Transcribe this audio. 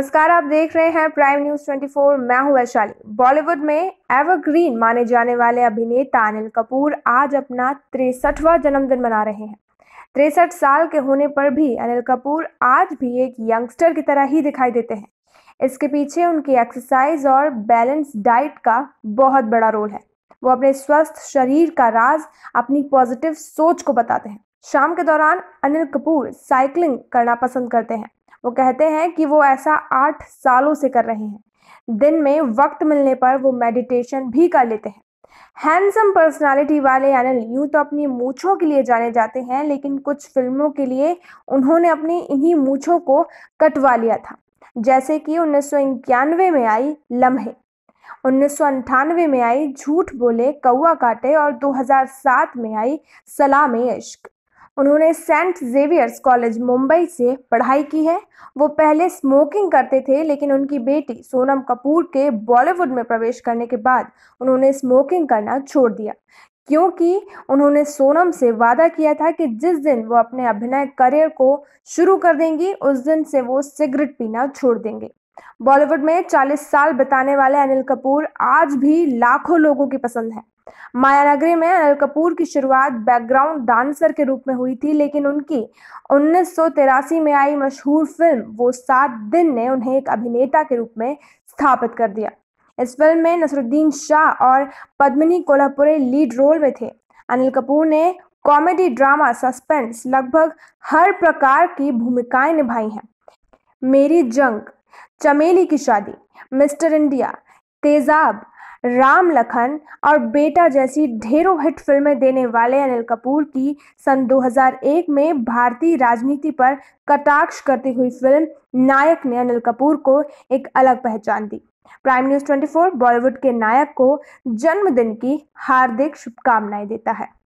नमस्कार आप देख रहे हैं प्राइम न्यूज 24 मैं हूं वैशाली बॉलीवुड में एवरग्रीन माने जाने वाले अभिनेता अनिल कपूर आज अपना तिरसठवा जन्मदिन मना रहे हैं तिरसठ साल के होने पर भी अनिल कपूर आज भी एक यंगस्टर की तरह ही दिखाई देते हैं इसके पीछे उनकी एक्सरसाइज और बैलेंस डाइट का बहुत बड़ा रोल है वो अपने स्वस्थ शरीर का राज अपनी पॉजिटिव सोच को बताते हैं शाम के दौरान अनिल कपूर साइकिलिंग करना पसंद करते हैं वो कहते हैं कि वो ऐसा आठ सालों से कर रहे हैं दिन में वक्त मिलने पर वो मेडिटेशन भी कर लेते हैं हैंडसम पर्सनालिटी वाले अनिल यूं तो अपनी मूछों के लिए जाने जाते हैं लेकिन कुछ फिल्मों के लिए उन्होंने अपनी इन्हीं मूछों को कटवा लिया था जैसे कि उन्नीस में आई लम्हे उन्नीस में आई झूठ बोले कौआ काटे और 2007 में आई सलाम इश्क उन्होंने सेंट जेवियर्स कॉलेज मुंबई से पढ़ाई की है वो पहले स्मोकिंग करते थे लेकिन उनकी बेटी सोनम कपूर के बॉलीवुड में प्रवेश करने के बाद उन्होंने स्मोकिंग करना छोड़ दिया क्योंकि उन्होंने सोनम से वादा किया था कि जिस दिन वो अपने अभिनय करियर को शुरू कर देंगी उस दिन से वो सिगरेट पीना छोड़ देंगे बॉलीवुड में 40 साल बिताने वाले अनिल कपूर आज भी लाखों लोगों की पसंद है मायानगरी में अनिल कपूर की शुरुआत बैकग्राउंड डांसर के रूप में हुई थी लेकिन उनकी उन्नीस में आई मशहूर फिल्म वो सात दिन ने उन्हें एक अभिनेता के रूप में स्थापित कर दिया इस फिल्म में नसरुद्दीन शाह और पद्मिनी कोल्हापुरे लीड रोल में थे अनिल कपूर ने कॉमेडी ड्रामा सस्पेंस लगभग हर प्रकार की भूमिकाएं निभाई हैं मेरी जंग चमेली की शादी मिस्टर इंडिया तेजाब राम लखन और बेटा जैसी ढेरों हिट फिल्में देने वाले अनिल कपूर की सन 2001 में भारतीय राजनीति पर कटाक्ष करती हुई फिल्म नायक ने अनिल कपूर को एक अलग पहचान दी प्राइम न्यूज 24 बॉलीवुड के नायक को जन्मदिन की हार्दिक शुभकामनाएं देता है